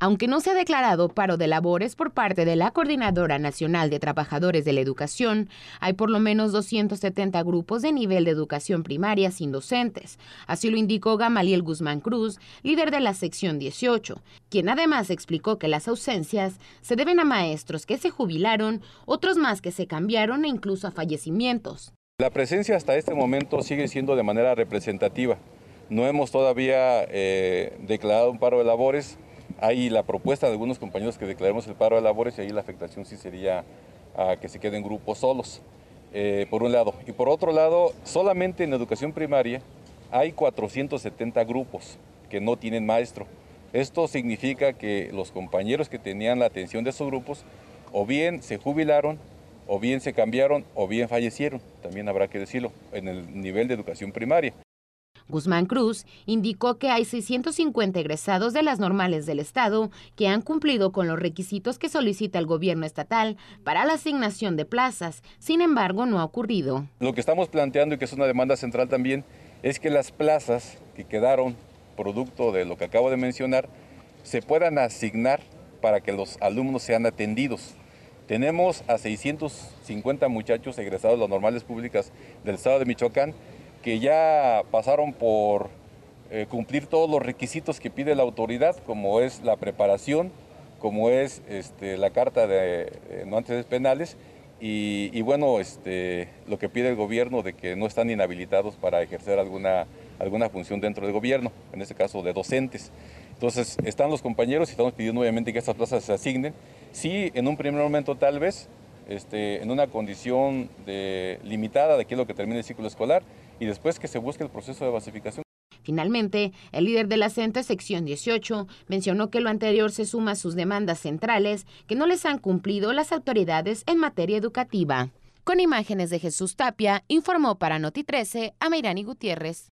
Aunque no se ha declarado paro de labores por parte de la Coordinadora Nacional de Trabajadores de la Educación, hay por lo menos 270 grupos de nivel de educación primaria sin docentes. Así lo indicó Gamaliel Guzmán Cruz, líder de la sección 18, quien además explicó que las ausencias se deben a maestros que se jubilaron, otros más que se cambiaron e incluso a fallecimientos. La presencia hasta este momento sigue siendo de manera representativa. No hemos todavía eh, declarado un paro de labores, hay la propuesta de algunos compañeros que declaremos el paro de labores y ahí la afectación sí sería a ah, que se queden grupos solos, eh, por un lado. Y por otro lado, solamente en educación primaria hay 470 grupos que no tienen maestro. Esto significa que los compañeros que tenían la atención de esos grupos o bien se jubilaron, o bien se cambiaron, o bien fallecieron, también habrá que decirlo, en el nivel de educación primaria. Guzmán Cruz indicó que hay 650 egresados de las normales del Estado que han cumplido con los requisitos que solicita el gobierno estatal para la asignación de plazas. Sin embargo, no ha ocurrido. Lo que estamos planteando y que es una demanda central también es que las plazas que quedaron producto de lo que acabo de mencionar se puedan asignar para que los alumnos sean atendidos. Tenemos a 650 muchachos egresados de las normales públicas del Estado de Michoacán que ya pasaron por eh, cumplir todos los requisitos que pide la autoridad, como es la preparación, como es este, la carta de eh, no antecedentes penales y, bueno, este, lo que pide el gobierno de que no están inhabilitados para ejercer alguna, alguna función dentro del gobierno, en este caso de docentes. Entonces están los compañeros y estamos pidiendo obviamente que estas plazas se asignen. Sí, en un primer momento tal vez este, en una condición limitada de que es lo que termine el ciclo escolar y después que se busque el proceso de basificación. Finalmente, el líder de la CENTA, sección 18, mencionó que lo anterior se suma a sus demandas centrales que no les han cumplido las autoridades en materia educativa. Con imágenes de Jesús Tapia, informó para Noti 13 a Meirani Gutiérrez.